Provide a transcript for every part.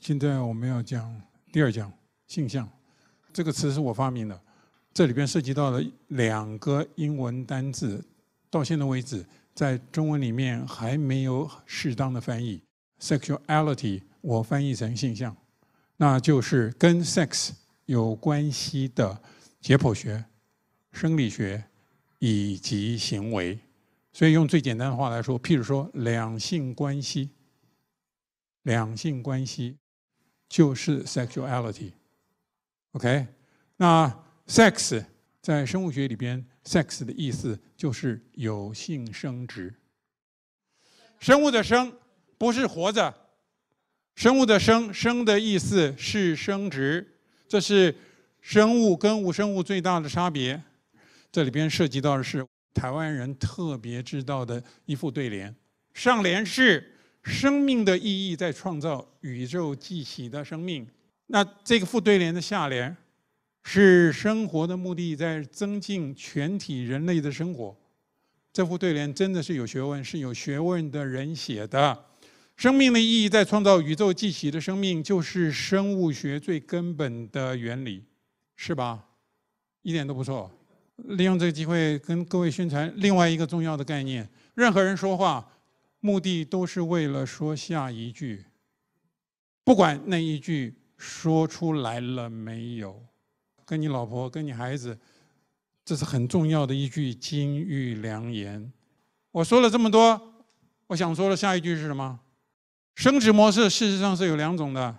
现在我们要讲第二讲“性向”，这个词是我发明的。这里边涉及到了两个英文单字，到现在为止在中文里面还没有适当的翻译。“Sexuality” 我翻译成“性向”，那就是跟 “sex” 有关系的解剖学、生理学以及行为。所以用最简单的话来说，譬如说两性关系，两性关系。就是 sexuality，OK？那 sex 在生物学里边，sex 的意思就是有性生殖。生物的生不是活着，生物的生生的意思是生殖。这是生物跟无生物最大的差别。这里边涉及到的是台湾人特别知道的一副对联，上联是。生命的意义在创造宇宙寄起的生命，那这个副对联的下联是生活的目的在增进全体人类的生活。这副对联真的是有学问，是有学问的人写的。生命的意义在创造宇宙寄起的生命，就是生物学最根本的原理，是吧？一点都不错。利用这个机会跟各位宣传另外一个重要的概念：任何人说话。目的都是为了说下一句，不管那一句说出来了没有，跟你老婆、跟你孩子，这是很重要的一句金玉良言。我说了这么多，我想说的下一句是什么？生殖模式事实上是有两种的，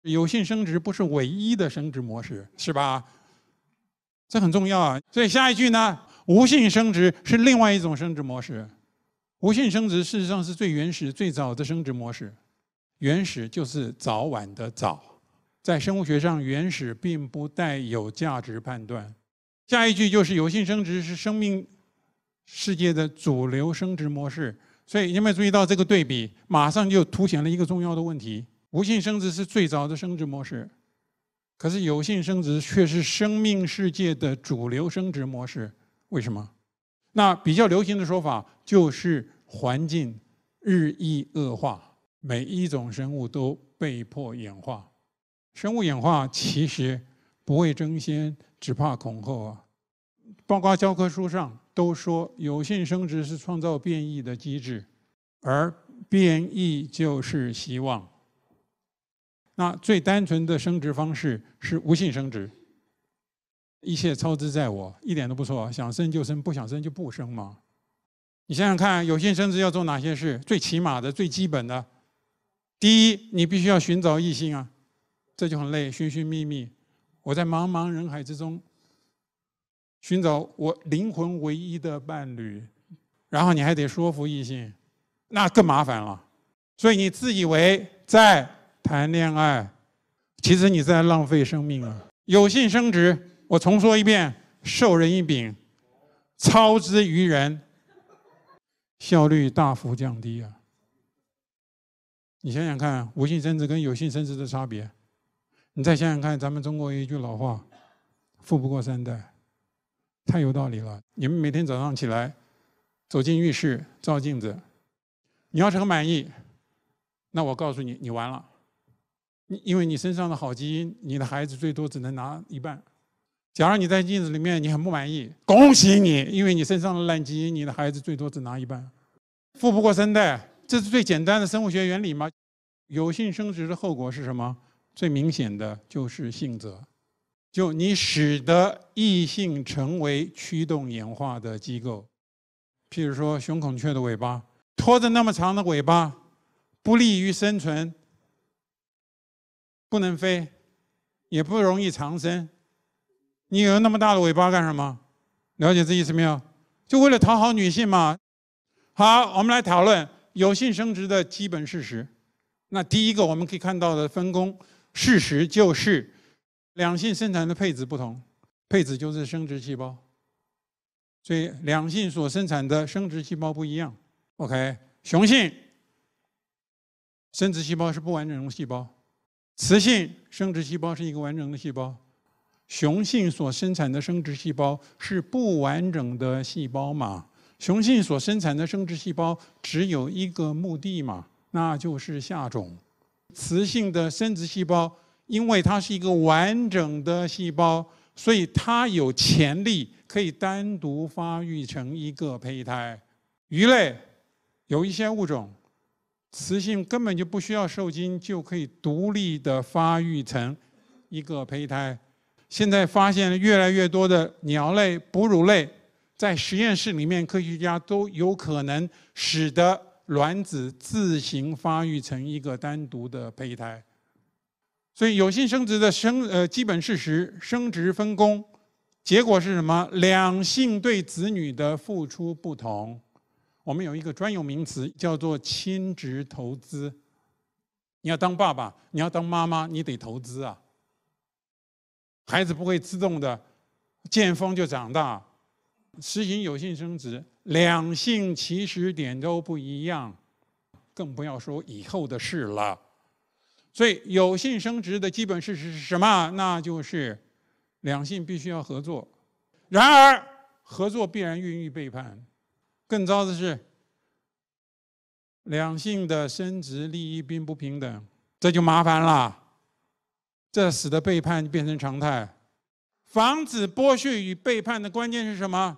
有性生殖不是唯一的生殖模式，是吧？这很重要啊。所以下一句呢，无性生殖是另外一种生殖模式。无性生殖事实上是最原始、最早的生殖模式，原始就是早晚的早，在生物学上，原始并不带有价值判断。下一句就是有性生殖是生命世界的主流生殖模式，所以有没有注意到这个对比？马上就凸显了一个重要的问题：无性生殖是最早的生殖模式，可是有性生殖却是生命世界的主流生殖模式，为什么？那比较流行的说法就是环境日益恶化，每一种生物都被迫演化。生物演化其实不会争先，只怕恐后啊！包括教科书上都说，有性生殖是创造变异的机制，而变异就是希望。那最单纯的生殖方式是无性生殖。一切操之在我，一点都不错。想生就生，不想生就不生嘛。你想想看，有性生殖要做哪些事？最起码的、最基本的，第一，你必须要寻找异性啊，这就很累，寻寻觅觅。我在茫茫人海之中寻找我灵魂唯一的伴侣，然后你还得说服异性，那更麻烦了。所以你自以为在谈恋爱，其实你在浪费生命啊。有性生殖。我重说一遍：授人以柄，操之于人，效率大幅降低啊！你想想看，无性生殖跟有性生殖的差别。你再想想看，咱们中国一句老话，“富不过三代”，太有道理了。你们每天早上起来，走进浴室照镜子，你要是很满意，那我告诉你，你完了，因为你身上的好基因，你的孩子最多只能拿一半。假如你在镜子里面，你很不满意，恭喜你，因为你身上的烂基因，你的孩子最多只拿一半，富不过三代，这是最简单的生物学原理吗？有性生殖的后果是什么？最明显的就是性择，就你使得异性成为驱动演化的机构。譬如说雄孔雀的尾巴，拖着那么长的尾巴，不利于生存，不能飞，也不容易藏身。你有那么大的尾巴干什么？了解这意思没有？就为了讨好女性嘛。好，我们来讨论有性生殖的基本事实。那第一个我们可以看到的分工事实就是，两性生产的配子不同。配子就是生殖细胞，所以两性所生产的生殖细胞不一样。OK，雄性生殖细胞是不完整的细胞，雌性生殖细胞是一个完整的细胞。雄性所生产的生殖细胞是不完整的细胞嘛？雄性所生产的生殖细胞只有一个目的嘛，那就是下种。雌性的生殖细胞，因为它是一个完整的细胞，所以它有潜力可以单独发育成一个胚胎。鱼类有一些物种，雌性根本就不需要受精就可以独立的发育成一个胚胎。现在发现了越来越多的鸟类、哺乳类，在实验室里面，科学家都有可能使得卵子自行发育成一个单独的胚胎。所以有性生殖的生呃基本事实，生殖分工，结果是什么？两性对子女的付出不同。我们有一个专有名词叫做亲职投资。你要当爸爸，你要当妈妈，你得投资啊。孩子不会自动的见风就长大，实行有性生殖，两性其实点都不一样，更不要说以后的事了。所以，有性生殖的基本事实是什么？那就是两性必须要合作。然而，合作必然孕育背叛。更糟的是，两性的生殖利益并不平等，这就麻烦了。这使得背叛变成常态。防止剥削与背叛的关键是什么？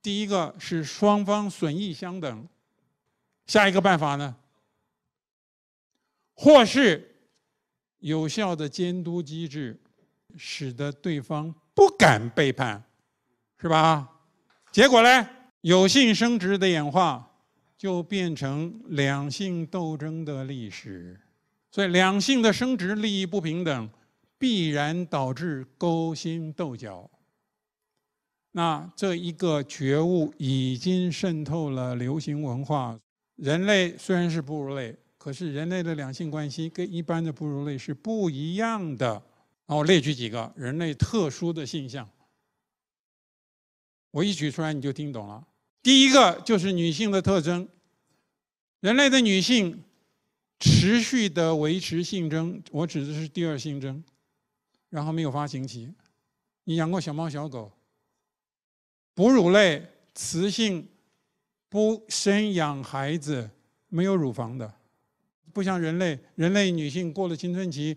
第一个是双方损益相等。下一个办法呢？或是有效的监督机制，使得对方不敢背叛，是吧？结果呢？有性生殖的演化就变成两性斗争的历史。所以，两性的生殖利益不平等，必然导致勾心斗角。那这一个觉悟已经渗透了流行文化。人类虽然是哺乳类，可是人类的两性关系跟一般的哺乳类是不一样的。那我列举几个人类特殊的现象，我一举出来你就听懂了。第一个就是女性的特征，人类的女性。持续的维持性征，我指的是第二性征，然后没有发情期。你养过小猫小狗，哺乳类雌性不生养孩子，没有乳房的，不像人类。人类女性过了青春期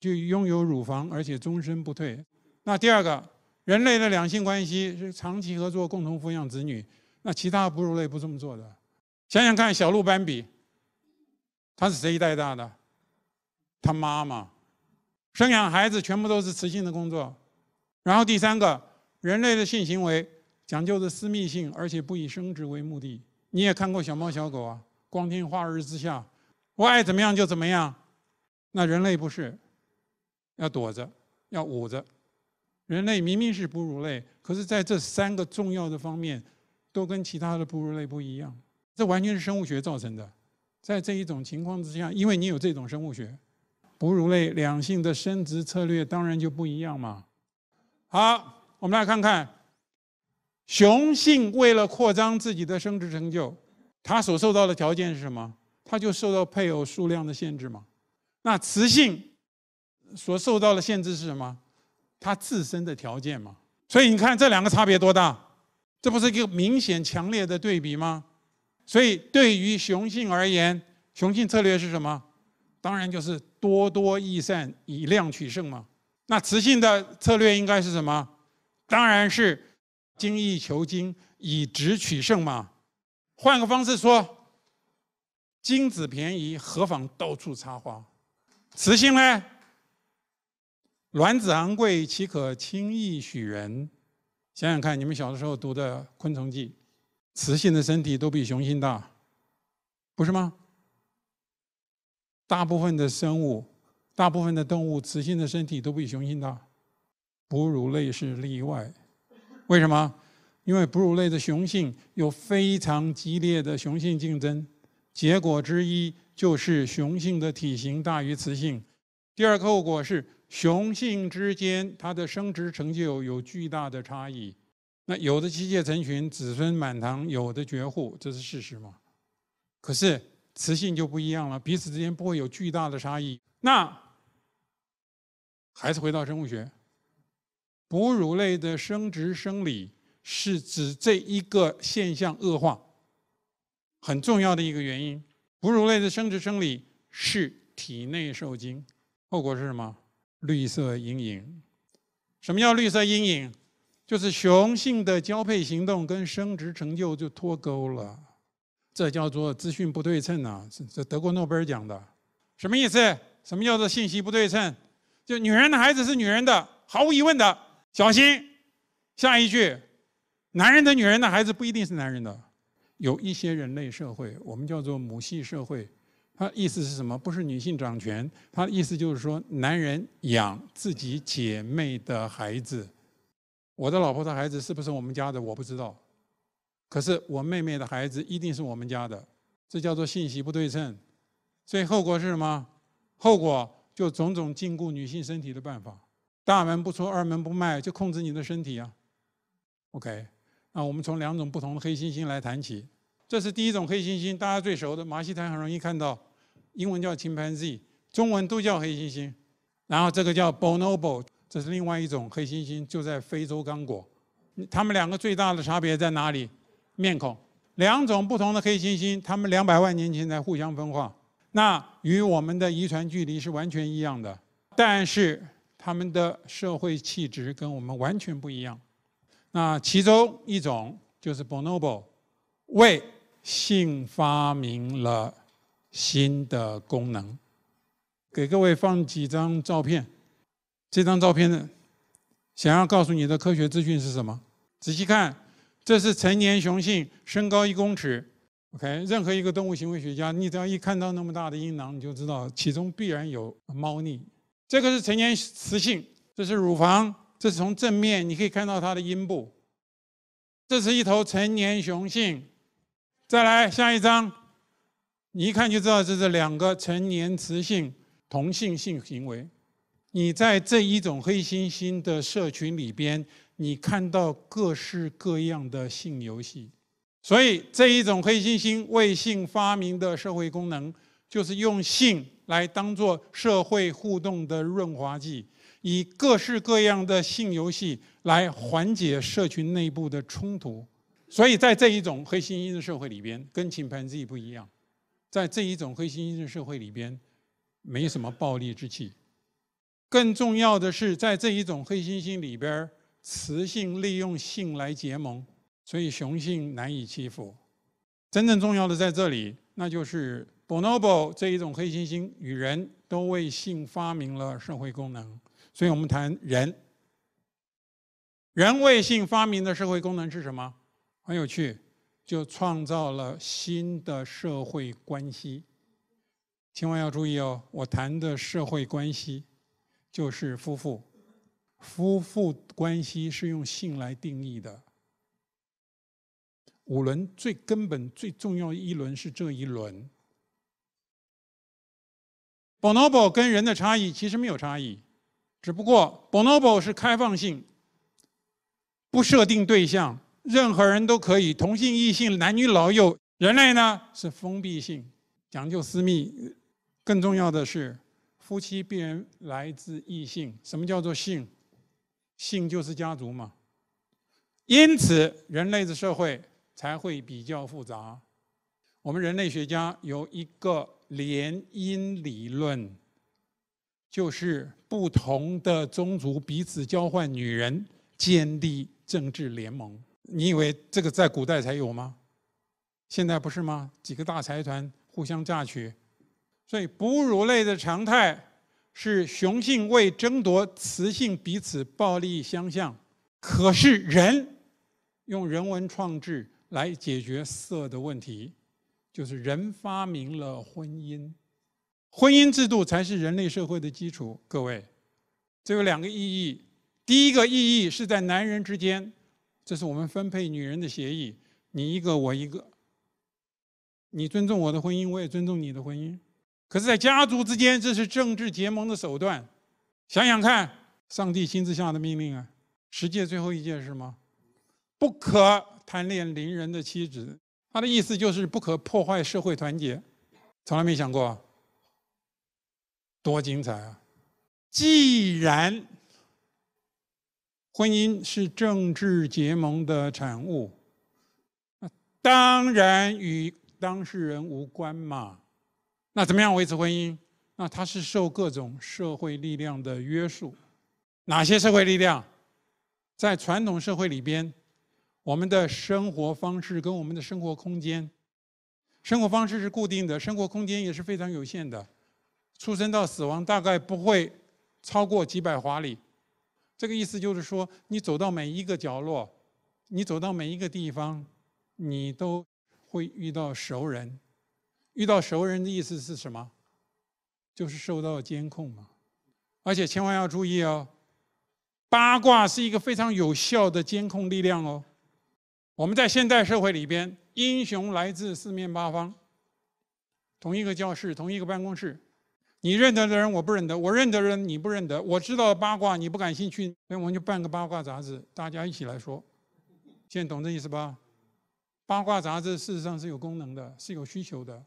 就拥有乳房，而且终身不退。那第二个，人类的两性关系是长期合作，共同抚养子女。那其他哺乳类不这么做的，想想看，小鹿斑比。他是谁带大的？他妈妈生养孩子全部都是雌性的工作。然后第三个人类的性行为讲究的私密性，而且不以生殖为目的。你也看过小猫小狗啊，光天化日之下，我爱怎么样就怎么样。那人类不是要躲着，要捂着。人类明明是哺乳类，可是在这三个重要的方面，都跟其他的哺乳类不一样。这完全是生物学造成的。在这一种情况之下，因为你有这种生物学，哺乳类两性的生殖策略当然就不一样嘛。好，我们来看看，雄性为了扩张自己的生殖成就，它所受到的条件是什么？它就受到配偶数量的限制嘛。那雌性所受到的限制是什么？它自身的条件嘛。所以你看这两个差别多大？这不是一个明显强烈的对比吗？所以，对于雄性而言，雄性策略是什么？当然就是多多益善，以量取胜嘛。那雌性的策略应该是什么？当然是精益求精，以质取胜嘛。换个方式说，精子便宜，何妨到处插花？雌性呢？卵子昂贵，岂可轻易许人？想想看，你们小的时候读的《昆虫记》。雌性的身体都比雄性大，不是吗？大部分的生物，大部分的动物，雌性的身体都比雄性大。哺乳类是例外，为什么？因为哺乳类的雄性有非常激烈的雄性竞争，结果之一就是雄性的体型大于雌性。第二个后果是，雄性之间它的生殖成就有巨大的差异。那有的妻妾成群、子孙满堂，有的绝户，这是事实嘛？可是雌性就不一样了，彼此之间不会有巨大的差异。那还是回到生物学，哺乳类的生殖生理是指这一个现象恶化很重要的一个原因。哺乳类的生殖生理是体内受精，后果是什么？绿色阴影。什么叫绿色阴影？就是雄性的交配行动跟生殖成就就脱钩了，这叫做资讯不对称啊！这是得过诺贝尔奖的，什么意思？什么叫做信息不对称？就女人的孩子是女人的，毫无疑问的。小心下一句，男人的女人的孩子不一定是男人的。有一些人类社会，我们叫做母系社会，它意思是什么？不是女性掌权，它的意思就是说，男人养自己姐妹的孩子。我的老婆的孩子是不是我们家的？我不知道，可是我妹妹的孩子一定是我们家的，这叫做信息不对称，所以后果是什么？后果就种种禁锢女性身体的办法，大门不出二门不迈，就控制你的身体啊。OK，那我们从两种不同的黑猩猩来谈起，这是第一种黑猩猩，大家最熟的，马戏团很容易看到，英文叫 Chimpanzee，中文都叫黑猩猩，然后这个叫 Bonobo。这是另外一种黑猩猩，就在非洲刚果，他们两个最大的差别在哪里？面孔，两种不同的黑猩猩，他们两百万年前才互相分化，那与我们的遗传距离是完全一样的，但是他们的社会气质跟我们完全不一样。那其中一种就是 Bonobo，为性发明了新的功能，给各位放几张照片。这张照片呢，想要告诉你的科学资讯是什么？仔细看，这是成年雄性，身高一公尺。OK，任何一个动物行为学家，你只要一看到那么大的阴囊，你就知道其中必然有猫腻。这个是成年雌性，这是乳房，这是从正面你可以看到它的阴部。这是一头成年雄性。再来下一张，你一看就知道这是两个成年雌性同性性行为。你在这一种黑猩猩的社群里边，你看到各式各样的性游戏，所以这一种黑猩猩为性发明的社会功能，就是用性来当做社会互动的润滑剂，以各式各样的性游戏来缓解社群内部的冲突。所以在这一种黑猩猩的社会里边，跟秦盘子不一样，在这一种黑猩猩的社会里边，没什么暴力之气。更重要的是，在这一种黑猩猩里边雌性利用性来结盟，所以雄性难以欺负。真正重要的在这里，那就是 bonobo 这一种黑猩猩与人都为性发明了社会功能。所以我们谈人，人为性发明的社会功能是什么？很有趣，就创造了新的社会关系。千万要注意哦，我谈的社会关系。就是夫妇，夫妇关系是用性来定义的。五轮最根本、最重要一轮是这一轮。Bonobo 跟人的差异其实没有差异，只不过 Bonobo 是开放性，不设定对象，任何人都可以，同性、异性、男女老幼。人类呢是封闭性，讲究私密，更重要的是。夫妻必然来自异性。什么叫做性？性就是家族嘛。因此，人类的社会才会比较复杂。我们人类学家有一个联姻理论，就是不同的宗族彼此交换女人，建立政治联盟。你以为这个在古代才有吗？现在不是吗？几个大财团互相嫁娶。所以哺乳类的常态是雄性为争夺雌性彼此暴力相向。可是人用人文创制来解决色的问题，就是人发明了婚姻，婚姻制度才是人类社会的基础。各位，这有两个意义：第一个意义是在男人之间，这是我们分配女人的协议，你一个我一个，你尊重我的婚姻，我也尊重你的婚姻。可是，在家族之间，这是政治结盟的手段。想想看，上帝亲自下的命令啊！十诫最后一件是什么？不可贪恋邻人的妻子。他的意思就是不可破坏社会团结。从来没想过，多精彩啊！既然婚姻是政治结盟的产物，那当然与当事人无关嘛。那怎么样维持婚姻？那它是受各种社会力量的约束。哪些社会力量？在传统社会里边，我们的生活方式跟我们的生活空间，生活方式是固定的，生活空间也是非常有限的。出生到死亡大概不会超过几百华里。这个意思就是说，你走到每一个角落，你走到每一个地方，你都会遇到熟人。遇到熟人的意思是什么？就是受到监控嘛。而且千万要注意哦，八卦是一个非常有效的监控力量哦。我们在现代社会里边，英雄来自四面八方。同一个教室，同一个办公室，你认得的人我不认得，我认得人你不认得，我知道八卦你不感兴趣，那我们就办个八卦杂志，大家一起来说。现在懂这意思吧？八卦杂志事实上是有功能的，是有需求的。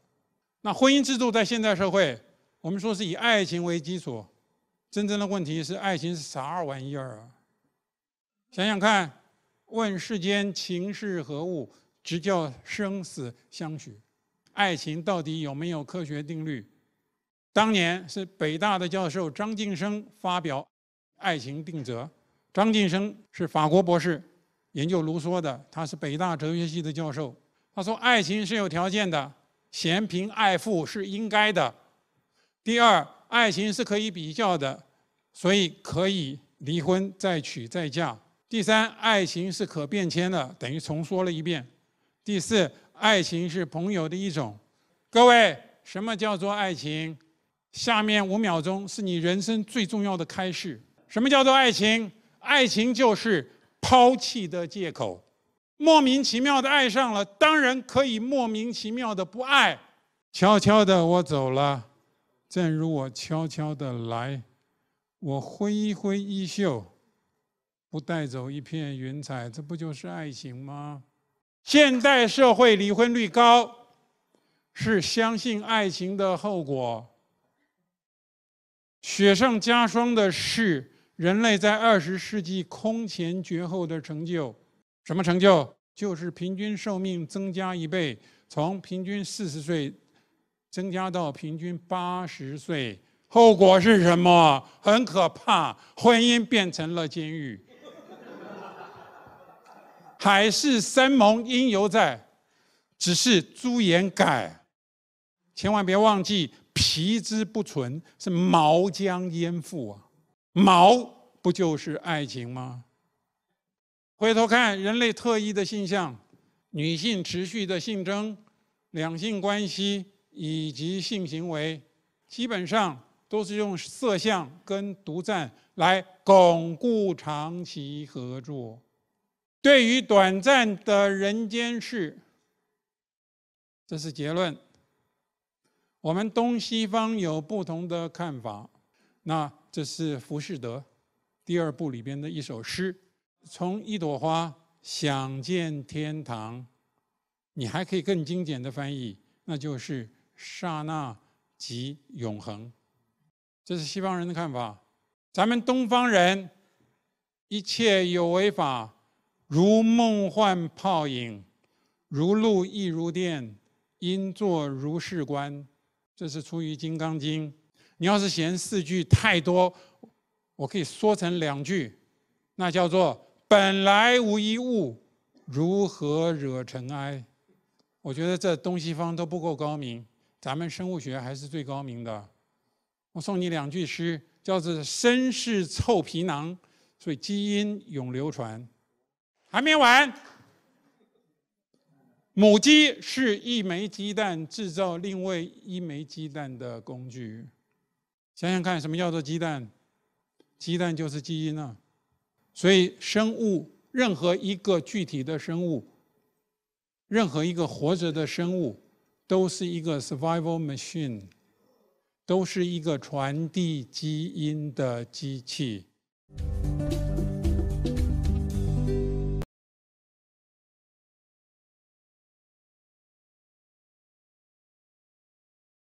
那婚姻制度在现代社会，我们说是以爱情为基础，真正的问题是爱情是啥玩意儿？想想看，问世间情是何物，直教生死相许。爱情到底有没有科学定律？当年是北大的教授张晋生发表《爱情定则》，张晋生是法国博士，研究卢梭的，他是北大哲学系的教授。他说爱情是有条件的。嫌贫爱富是应该的。第二，爱情是可以比较的，所以可以离婚再娶再嫁。第三，爱情是可变迁的，等于重说了一遍。第四，爱情是朋友的一种。各位，什么叫做爱情？下面五秒钟是你人生最重要的开始。什么叫做爱情？爱情就是抛弃的借口。莫名其妙的爱上了，当然可以莫名其妙的不爱。悄悄的我走了，正如我悄悄的来，我挥一挥衣袖，不带走一片云彩。这不就是爱情吗？现代社会离婚率高，是相信爱情的后果。雪上加霜的是，人类在二十世纪空前绝后的成就。什么成就？就是平均寿命增加一倍，从平均四十岁增加到平均八十岁。后果是什么？很可怕，婚姻变成了监狱。海誓山盟应犹在，只是朱颜改”。千万别忘记，“皮之不存，是毛将焉附”啊！毛不就是爱情吗？回头看人类特异的现象，女性持续的性征、两性关系以及性行为，基本上都是用色相跟独占来巩固长期合作。对于短暂的人间事，这是结论。我们东西方有不同的看法。那这是《浮士德》第二部里边的一首诗。从一朵花想见天堂，你还可以更精简的翻译，那就是刹那即永恒。这是西方人的看法，咱们东方人一切有为法，如梦幻泡影，如露亦如电，应作如是观。这是出于《金刚经》。你要是嫌四句太多，我可以说成两句，那叫做。本来无一物，如何惹尘埃？我觉得这东西方都不够高明，咱们生物学还是最高明的。我送你两句诗，叫做“身是臭皮囊，所以基因永流传”。还没完，母鸡是一枚鸡蛋制造另外一枚鸡蛋的工具。想想看，什么叫做鸡蛋？鸡蛋就是基因啊。所以，生物任何一个具体的生物，任何一个活着的生物，都是一个 survival machine，都是一个传递基因的机器。